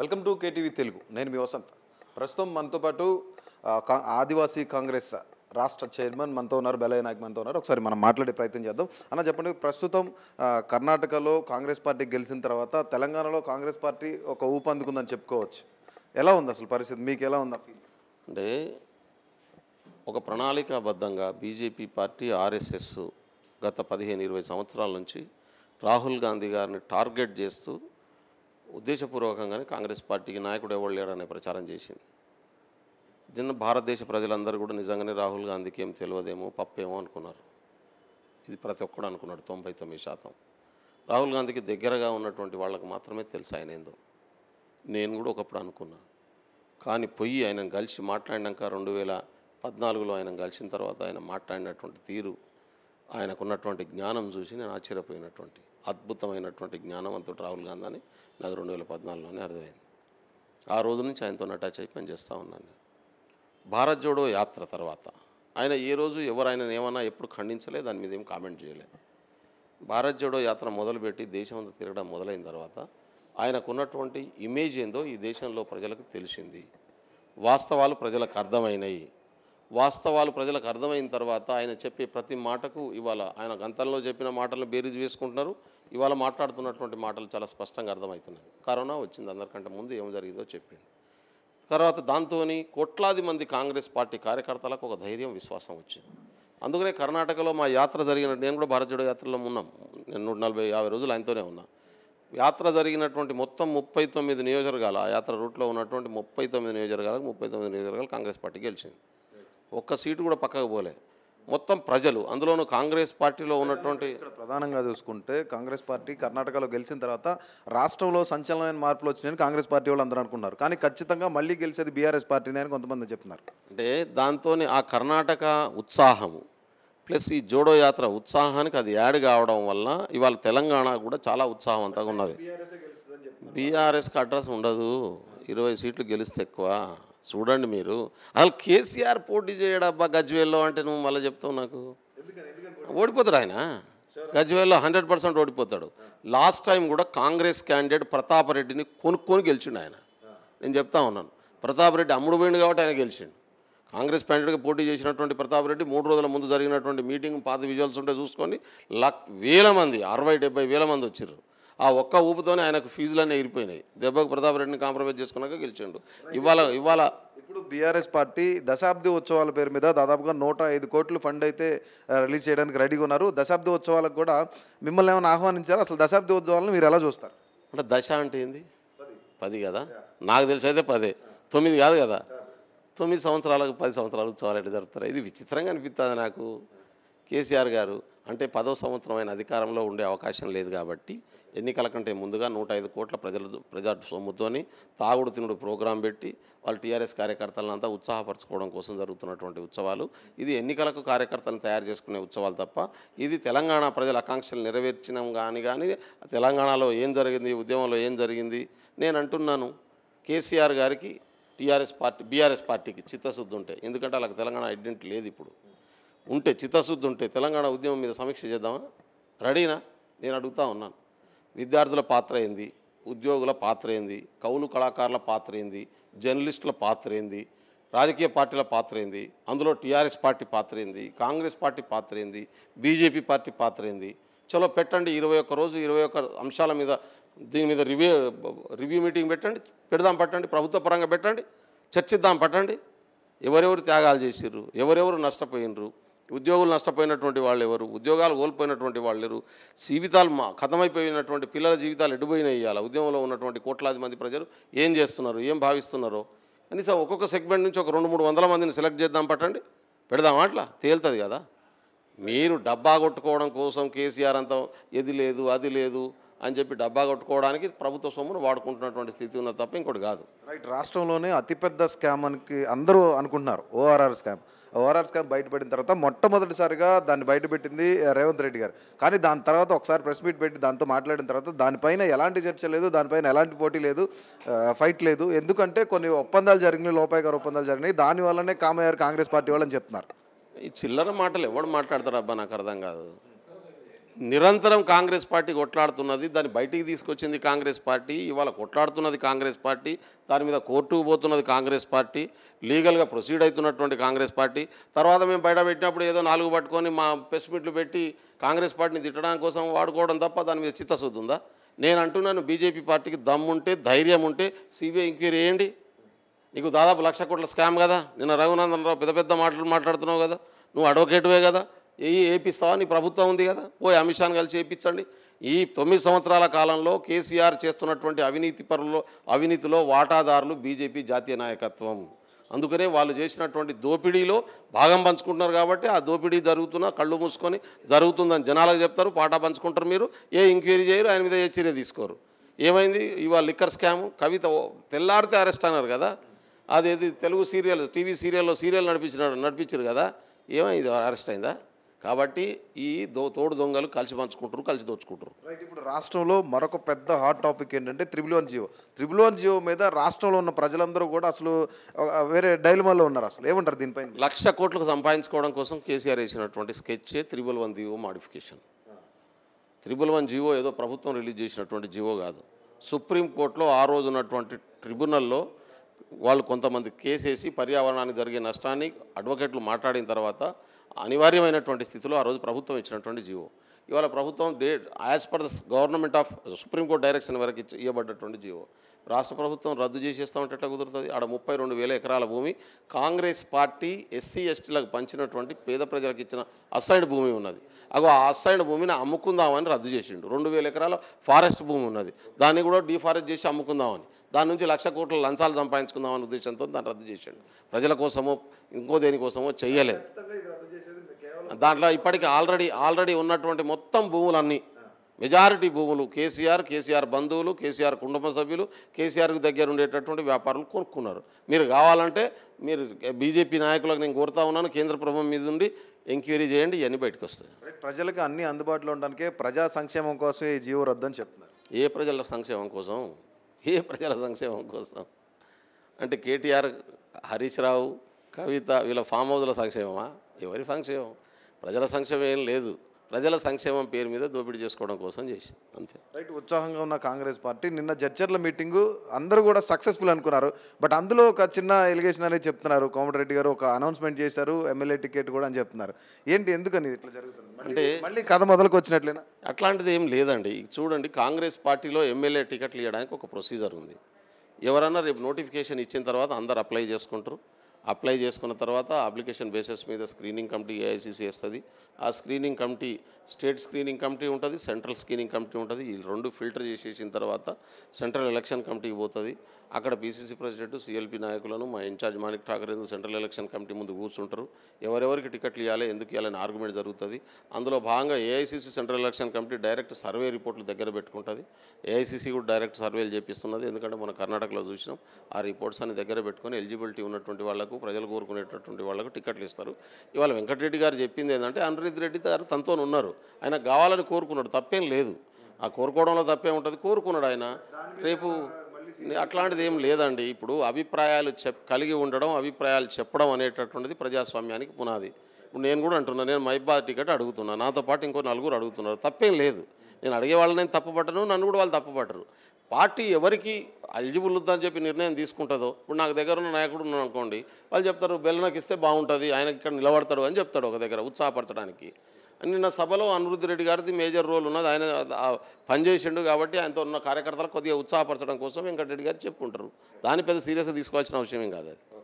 welcome to KTV Telugu నేను మీ వసంత్ ప్రస్తుతం మనతో పాటు ఆదివాసీ కాంగ్రెస్ రాష్ట్ర చైర్మన్ మనతో ఉన్నారు బెలయ్య నాయక్ మనతో ఉన్నారు ఒకసారి మనం మాట్లాడే ప్రయత్నం చేద్దాం అన్న చెప్పండి ప్రస్తుతం కర్ణాటకలో కాంగ్రెస్ పార్టీ గెలిచిన తర్వాత తెలంగాణలో కాంగ్రెస్ పార్టీ ఒక ఊపందుకుందని చెప్పుకోవచ్చు ఎలా ఉంది అసలు పరిస్థితి మీకు ఎలా ఉందా ఫీల్ అంటే ఒక ప్రణాళికాబద్ధంగా బీజేపీ పార్టీ ఆర్ఎస్ఎస్ గత పదిహేను ఇరవై సంవత్సరాల నుంచి రాహుల్ గాంధీ గారిని టార్గెట్ చేస్తూ ఉద్దేశపూర్వకంగానే కాంగ్రెస్ పార్టీకి నాయకుడు ఎవరు లేడనే ప్రచారం చేసింది నిన్న భారతదేశ ప్రజలందరూ కూడా నిజంగానే రాహుల్ గాంధీకి ఏం తెలియదేమో పప్పేమో అనుకున్నారు ఇది ప్రతి ఒక్కడు అనుకున్నాడు తొంభై తొమ్మిది శాతం రాహుల్ గాంధీకి దగ్గరగా ఉన్నటువంటి వాళ్ళకు మాత్రమే తెలుసు ఆయన ఏందో నేను కూడా ఒకప్పుడు అనుకున్నా కానీ పొయ్యి ఆయన కలిసి మాట్లాడినాక రెండు వేల పద్నాలుగులో ఆయన కలిసిన తర్వాత ఆయన మాట్లాడినటువంటి తీరు ఆయనకున్నటువంటి జ్ఞానం చూసి నేను ఆశ్చర్యపోయినటువంటి అద్భుతమైనటువంటి జ్ఞానవంతుడు రాహుల్ గాంధీ అని నాకు రెండు వేల పద్నాలుగులోనే అర్థమైంది ఆ రోజు నుంచి ఆయనతో అటాచ్ అయి పనిచేస్తూ ఉన్నాను నేను భారత్ జోడో యాత్ర తర్వాత ఆయన ఏ రోజు ఎవరు ఆయన ఏమన్నా ఎప్పుడు ఖండించలే దాని మీద ఏం కామెంట్ చేయలేదు భారత్ జోడో యాత్ర మొదలుపెట్టి దేశం అంతా తిరగడం మొదలైన తర్వాత ఆయనకున్నటువంటి ఇమేజ్ ఏందో ఈ దేశంలో ప్రజలకు తెలిసింది వాస్తవాలు ప్రజలకు అర్థమైనవి వాస్తవాలు ప్రజలకు అర్థమైన తర్వాత ఆయన చెప్పే ప్రతి మాటకు ఇవాళ ఆయన గంతల్లో చెప్పిన మాటలను బేరీజ్ వేసుకుంటున్నారు ఇవాళ మాట్లాడుతున్నటువంటి మాటలు చాలా స్పష్టంగా అర్థమవుతున్నాయి కరోనా వచ్చింది అందరికంటే ముందు ఏం జరిగిందో చెప్పింది తర్వాత దాంతో కోట్లాది మంది కాంగ్రెస్ పార్టీ కార్యకర్తలకు ఒక ధైర్యం విశ్వాసం వచ్చింది అందుకనే కర్ణాటకలో మా యాత్ర జరిగిన నేను కూడా భారత జోడో యాత్రలో ఉన్నాం నేను నూట నలభై యాభై రోజులు ఆయనతోనే ఉన్నా యాత్ర జరిగినటువంటి మొత్తం ముప్పై తొమ్మిది నియోజకవర్గాలు ఆ యాత్ర రూట్లో ఉన్నటువంటి ముప్పై తొమ్మిది నియోజకవర్గాలకు ముప్పై తొమ్మిది నియోజకవర్గాలు కాంగ్రెస్ పార్టీ గెలిచింది ఒక్క సీటు కూడా పక్కకు పోలే మొత్తం ప్రజలు అందులోనూ కాంగ్రెస్ పార్టీలో ఉన్నటువంటి ప్రధానంగా చూసుకుంటే కాంగ్రెస్ పార్టీ కర్ణాటకలో గెలిచిన తర్వాత రాష్ట్రంలో సంచలనమైన మార్పులు వచ్చినాయని కాంగ్రెస్ పార్టీ వాళ్ళు అందరూ అనుకున్నారు కానీ ఖచ్చితంగా మళ్ళీ గెలిచేది బీఆర్ఎస్ పార్టీనే అని కొంతమంది చెప్తున్నారు అంటే దాంతో ఆ కర్ణాటక ఉత్సాహము ప్లస్ ఈ జోడో యాత్ర ఉత్సాహానికి అది యాడ్ కావడం వల్ల ఇవాళ తెలంగాణ కూడా చాలా ఉత్సాహవంతంగా ఉన్నది బీఆర్ఎస్కి అడ్రస్ ఉండదు ఇరవై సీట్లు గెలిస్తే ఎక్కువ చూడండి మీరు అసలు కేసీఆర్ పోటీ చేయడబ్బా గజ్వేల్లో అంటే నువ్వు మళ్ళీ చెప్తావు నాకు ఓడిపోతాడు ఆయన గజ్వేల్లో హండ్రెడ్ పర్సెంట్ ఓడిపోతాడు లాస్ట్ టైం కూడా కాంగ్రెస్ క్యాండిడేట్ ప్రతాప్ రెడ్డిని కొనుక్కొని గెలిచిండు ఆయన నేను చెప్తా ఉన్నాను ప్రతాప్ రెడ్డి అమ్ముడు పోయిండు కాబట్టి ఆయన గెలిచిండు కాంగ్రెస్ క్యాండిడేట్గా పోటీ చేసినటువంటి ప్రతాప్ రెడ్డి మూడు రోజుల ముందు జరిగినటువంటి మీటింగ్ పాత విజువల్స్ ఉంటే చూసుకొని లక్ వేల మంది అరవై డెబ్బై వేల మంది వచ్చారు ఆ ఒక్క ఊపుతోనే ఆయనకు ఫీజులన్నీ ఎగిరిపోయినాయి దెబ్బకు ప్రతాప్ రెడ్డిని కాంప్రమైజ్ చేసుకున్నాక గెలిచిండు ఇవాళ ఇవాళ ఇప్పుడు బీఆర్ఎస్ పార్టీ దశాబ్ది ఉత్సవాల పేరు మీద దాదాపుగా నూట ఐదు కోట్లు ఫండ్ అయితే రిలీజ్ చేయడానికి రెడీగా ఉన్నారు దశాబ్ది ఉత్సవాలకు కూడా మిమ్మల్ని ఏమైనా ఆహ్వానించారు అసలు దశాబ్ది ఉత్సవాలను మీరు ఎలా చూస్తారు అంటే దశ అంటే ఏంది పది కదా నాకు తెలిసి అయితే పదే తొమ్మిది కాదు కదా తొమ్మిది సంవత్సరాలకు పది సంవత్సరాలు ఉత్సవాలు ఎట్లా జరుపుతారు ఇది విచిత్రంగా అనిపిస్తుంది నాకు కేసీఆర్ గారు అంటే పదో సంవత్సరం ఆయన అధికారంలో ఉండే అవకాశం లేదు కాబట్టి ఎన్నికల కంటే ముందుగా నూట ఐదు కోట్ల ప్రజల ప్రజా సొమ్ముతోని తాగుడు తినుడు ప్రోగ్రాం పెట్టి వాళ్ళు టీఆర్ఎస్ కార్యకర్తలంతా ఉత్సాహపరచుకోవడం కోసం జరుగుతున్నటువంటి ఉత్సవాలు ఇది ఎన్నికలకు కార్యకర్తలను తయారు చేసుకునే ఉత్సవాలు తప్ప ఇది తెలంగాణ ప్రజల ఆకాంక్షలు నెరవేర్చినం కానీ కానీ తెలంగాణలో ఏం జరిగింది ఉద్యమంలో ఏం జరిగింది నేను అంటున్నాను కేసీఆర్ గారికి టీఆర్ఎస్ పార్టీ బీఆర్ఎస్ పార్టీకి చిత్తశుద్ధి ఉంటాయి ఎందుకంటే వాళ్ళకి తెలంగాణ ఐడెంటిటీ లేదు ఇప్పుడు ఉంటే చిత్తశుద్ధి ఉంటే తెలంగాణ ఉద్యమం మీద సమీక్ష చేద్దామా రెడీనా నేను అడుగుతా ఉన్నాను విద్యార్థుల పాత్ర ఏంది ఉద్యోగుల పాత్ర ఏంది కౌలు కళాకారుల పాత్ర ఏంది జర్నలిస్టుల పాత్ర ఏంది రాజకీయ పార్టీల పాత్ర ఏంది అందులో టీఆర్ఎస్ పార్టీ పాత్ర ఏంది కాంగ్రెస్ పార్టీ పాత్ర ఏంది బీజేపీ పార్టీ పాత్ర ఏంది చలో పెట్టండి ఇరవై ఒక్క రోజు ఇరవై ఒక్క అంశాల మీద దీని మీద రివ్యూ రివ్యూ మీటింగ్ పెట్టండి పెడదాం పట్టండి ప్రభుత్వ పరంగా పెట్టండి చర్చిద్దాం పట్టండి ఎవరెవరు త్యాగాలు చేసిర్రు ఎవరెవరు నష్టపోయినరు ఉద్యోగులు నష్టపోయినటువంటి వాళ్ళు ఎవరు ఉద్యోగాలు కోల్పోయినటువంటి వాళ్ళు ఎవరు జీవితాలు మా కథమైపోయినటువంటి పిల్లల జీవితాలు ఎడిపోయిన ఇవాళ ఉద్యమంలో ఉన్నటువంటి కోట్లాది మంది ప్రజలు ఏం చేస్తున్నారు ఏం భావిస్తున్నారో కనీసం ఒక్కొక్క సెగ్మెంట్ నుంచి ఒక రెండు మూడు వందల మందిని సెలెక్ట్ చేద్దాం పట్టండి పెడదాం అట్లా తేలుతుంది కదా మీరు డబ్బా కొట్టుకోవడం కోసం కేసీఆర్ అంత ఇది లేదు అది లేదు అని చెప్పి డబ్బా కొట్టుకోవడానికి ప్రభుత్వ సొమ్మును వాడుకుంటున్నటువంటి స్థితి ఉన్న తప్ప ఇంకోటి కాదు రైట్ రాష్ట్రంలోనే అతిపెద్ద స్కామ్ అని అందరూ అనుకుంటున్నారు ఓఆర్ఆర్ స్కామ్ ఓఆర్ఆర్ స్కామ్ బయటపడిన తర్వాత మొట్టమొదటిసారిగా దాన్ని బయటపెట్టింది రేవంత్ రెడ్డి గారు కానీ దాని తర్వాత ఒకసారి ప్రెస్ మీట్ పెట్టి దాంతో మాట్లాడిన తర్వాత దానిపైన ఎలాంటి చర్చ లేదు దానిపైన ఎలాంటి పోటీ లేదు ఫైట్ లేదు ఎందుకంటే కొన్ని ఒప్పందాలు జరిగినాయి గారు ఒప్పందాలు జరిగినాయి దానివల్లనే కామయ్యారు కాంగ్రెస్ పార్టీ వాళ్ళని చెప్తున్నారు ఈ చిల్లర మాటలు ఎవడు మాట్లాడతారు అబ్బా నాకు అర్థం కాదు నిరంతరం కాంగ్రెస్ పార్టీ కొట్లాడుతున్నది దాన్ని బయటికి తీసుకొచ్చింది కాంగ్రెస్ పార్టీ ఇవాళ కొట్లాడుతున్నది కాంగ్రెస్ పార్టీ దాని మీద కోర్టుకు పోతున్నది కాంగ్రెస్ పార్టీ లీగల్గా ప్రొసీడ్ అవుతున్నటువంటి కాంగ్రెస్ పార్టీ తర్వాత మేము బయట పెట్టినప్పుడు ఏదో నాలుగు పట్టుకొని మా పెస్మిట్లు పెట్టి కాంగ్రెస్ పార్టీని తిట్టడానికి కోసం వాడుకోవడం తప్ప దాని మీద చిత్తశుద్ధి ఉందా నేను అంటున్నాను బీజేపీ పార్టీకి దమ్ముంటే ధైర్యం ఉంటే సిబిఐ ఎంక్వైరీ వేయండి నీకు దాదాపు లక్ష కోట్ల స్కామ్ కదా నిన్న రఘునందన్ రావు పెద్ద పెద్ద మాటలు మాట్లాడుతున్నావు కదా నువ్వు అడ్వకేటువే కదా ఏ ఏపిస్తావా నీ ప్రభుత్వం ఉంది కదా పోయి అమిత్ షాను కలిసి ఏపించండి ఈ తొమ్మిది సంవత్సరాల కాలంలో కేసీఆర్ చేస్తున్నటువంటి అవినీతి పరులో అవినీతిలో వాటాదారులు బీజేపీ జాతీయ నాయకత్వం అందుకనే వాళ్ళు చేసినటువంటి దోపిడీలో భాగం పంచుకుంటున్నారు కాబట్టి ఆ దోపిడీ జరుగుతున్నా కళ్ళు మూసుకొని జరుగుతుందని జనాలకు చెప్తారు పాట పంచుకుంటారు మీరు ఏ ఎంక్వైరీ చేయరు ఆయన మీద ఏ చర్య తీసుకోరు ఏమైంది ఇవాళ లిక్కర్ స్కామ్ కవిత తెల్లారితే అరెస్ట్ అన్నారు కదా అదేది తెలుగు సీరియల్ టీవీ సీరియల్లో సీరియల్ నడిపించినాడు నడిపించారు కదా ఏమైంది అరెస్ట్ అయిందా కాబట్టి ఈ దో తోడు దొంగలు కలిసి పంచుకుంటారు కలిసి దోచుకుంటారు రైట్ ఇప్పుడు రాష్ట్రంలో మరొక పెద్ద హాట్ టాపిక్ ఏంటంటే triple one GO triple one GO మీద రాష్ట్రంలో ఉన్న ప్రజలందరూ కూడా అసలు వేరే డైలమాల్లో ఉన్నారు అసలు ఏమంటారు దీనిపైన లక్ష కోట్లకు సంపాదించుకోవడం కోసం కేసీఆర్ వేసినటువంటి sketch triple one GO modification triple one GO ఏదో ప్రభుత్వం రిలీజ్ చేసినటువంటి జియో కాదు సుప్రీంకోర్టులో ఆ రోజు ఉన్నటువంటి ట్రిబ్యునల్లో వాళ్ళు కొంతమంది కేసేసి పర్యావరణానికి జరిగే నష్టాన్ని అడ్వకేట్లు మాట్లాడిన తర్వాత అనివార్యమైనటువంటి స్థితిలో ఆ రోజు ప్రభుత్వం ఇచ్చినటువంటి జీవో ఇవాళ ప్రభుత్వం they as per the government of Supreme Court direction వరకు ఇచ్చి ఇవ్వబడ్డటువంటి జీవో రాష్ట్ర ప్రభుత్వం రద్దు చేసేస్తామంటే ఎట్లా కుదురుతుంది ఆడ ముప్పై రెండు వేల ఎకరాల భూమి కాంగ్రెస్ పార్టీ ఎస్సీ ఎస్టీలకు పంచినటువంటి పేద ప్రజలకు ఇచ్చిన అసైన్డ్ భూమి ఉన్నది అగో ఆ అసైన్డ్ భూమిని అమ్ముకుందామని రద్దు చేసిండు రెండు వేల ఎకరాల ఫారెస్ట్ భూమి ఉన్నది దాన్ని కూడా డీఫారెస్ట్ చేసి అమ్ముకుందామని దాని నుంచి లక్ష కోట్ల లంచాలు సంపాదించుకుందామని ఉద్దేశంతో దాన్ని రద్దు చేసిండు ప్రజల కోసమో ఇంకో దేనికోసమో చేయలేదు దాంట్లో ఇప్పటికీ ఆల్రెడీ ఆల్రెడీ ఉన్నటువంటి మొత్తం భూములన్నీ మెజారిటీ భూములు కేసీఆర్ కేసీఆర్ బంధువులు కేసీఆర్ కుటుంబ సభ్యులు కేసీఆర్కి దగ్గర ఉండేటటువంటి వ్యాపారులు కొనుక్కున్నారు మీరు కావాలంటే మీరు బీజేపీ నాయకులకు నేను కోరుతా ఉన్నాను కేంద్ర ప్రభుత్వం మీద ఉండి ఎంక్వైరీ చేయండి ఇవన్నీ బయటకు వస్తాయి ప్రజలకు అన్ని అందుబాటులో ఉండడానికి ప్రజా సంక్షేమం కోసం ఈ జీవో రద్దని చెప్తున్నారు ఏ ప్రజల సంక్షేమం కోసం ఏ ప్రజల సంక్షేమం కోసం అంటే కేటీఆర్ హరీష్ రావు కవిత వీళ్ళ ఫామ్ హౌజ్ల సంక్షేమమా ఎవరి సంక్షేమం ప్రజల సంక్షేమం ఏం లేదు ప్రజల సంక్షేమం పేరు మీద దోపిడీ చేసుకోవడం కోసం చేసింది అంతే రైట్ ఉత్సాహంగా ఉన్న కాంగ్రెస్ పార్టీ నిన్న జడ్చర్ల మీటింగు అందరూ కూడా సక్సెస్ఫుల్ అనుకున్నారు బట్ అందులో ఒక చిన్న ఎలిగేషన్ అనేది చెప్తున్నారు కోమటిరెడ్డి గారు ఒక అనౌన్స్మెంట్ చేశారు ఎమ్మెల్యే టికెట్ కూడా అని చెప్తున్నారు ఏంటి ఎందుకని ఇట్లా జరుగుతుంది అంటే మళ్ళీ కథ మొదలకు వచ్చినట్లేనా అట్లాంటిది ఏం లేదండి చూడండి కాంగ్రెస్ పార్టీలో ఎమ్మెల్యే టికెట్లు ఇవ్వడానికి ఒక ప్రొసీజర్ ఉంది ఎవరన్నా రేపు నోటిఫికేషన్ ఇచ్చిన తర్వాత అందరు అప్లై చేసుకుంటారు అప్లై చేసుకున్న తర్వాత అప్లికేషన్ బేసిస్ మీద స్క్రీనింగ్ కమిటీ ఏఐసిసి వేస్తుంది ఆ screening committee state screening committee ఉంటుంది సెంట్రల్ స్క్రీనింగ్ కమిటీ ఉంటుంది ఈ రెండు ఫిల్టర్ చేసేసిన తర్వాత సెంట్రల్ ఎలక్షన్ కమిటీకి పోతుంది అక్కడ పీసీసీ ప్రెసిడెంట్ సిఎల్పి నాయకులను మా in charge Manik Thakre central election committee ముందు కూర్చుంటారు ఎవరెవరికి టికెట్లు ఇవ్వాలి ఎందుకు ఇవ్వాలని ఆర్గ్యుమెంట్ జరుగుతుంది అందులో భాగంగా AICC central election committee direct survey రిపోర్ట్లు దగ్గర పెట్టుకుంటుంది ఏఐసిసి కూడా డైరెక్ట్ సర్వేలు చేపిస్తున్నది ఎందుకంటే మన కర్ణాటకలో చూసినాం ఆ రిపోర్ట్స్ అన్ని దగ్గర పెట్టుకొని ఎలిజిబిలిటీ ఉన్నటువంటి వాళ్ళకు ప్రజలు కోరుకునేటటువంటి వాళ్ళకు టికెట్లు ఇస్తారు ఇవాళ వెంకటరెడ్డి గారు చెప్పింది ఏంటంటే అనిరుద్ధ్ రెడ్డి గారు తనతో ఉన్నారు ఆయన కావాలని కోరుకున్నాడు తప్పేం లేదు ఆ కోరుకోవడంలో తప్పేం ఉంటుంది కోరుకున్నాడు ఆయన రేపు అట్లాంటిది ఏం లేదండి ఇప్పుడు అభిప్రాయాలు చెప్ కలిగి ఉండడం అభిప్రాయాలు చెప్పడం అనేటటువంటిది ప్రజాస్వామ్యానికి పునాది ఇప్పుడు నేను కూడా అంటున్నాను నేను మైబా టికెట్ అడుగుతున్నాను నాతో పాటు ఇంకో నలుగురు అడుగుతున్నారు తప్పేం లేదు నేను అడిగే వాళ్ళని నేను తప్పుపట్టను నన్ను కూడా వాళ్ళు తప్పుపట్టరు పార్టీ ఎవరికి అలిజిబుల్ ఉందని చెప్పి నిర్ణయం తీసుకుంటుందో ఇప్పుడు నాకు దగ్గర ఉన్న నాయకుడు ఉన్నాను అనుకోండి వాళ్ళు చెప్తారు బెల్లనకి ఇస్తే బాగుంటుంది ఆయన ఇక్కడ నిలబడతాడు అని చెప్తాడు ఒక దగ్గర ఉత్సాహపరచడానికి నిన్న సభలో అనిరుద్ధి రెడ్డి గారిది మేజర్ రోల్ ఉన్నది ఆయన పనిచేసిండు కాబట్టి ఆయనతో ఉన్న కార్యకర్తలు కొద్దిగా ఉత్సాహపరచడం కోసం వెంకటరెడ్డి గారు చెప్పుకుంటారు దాన్ని పెద్ద సీరియస్గా తీసుకోవాల్సిన అవసరం ఏం కాదు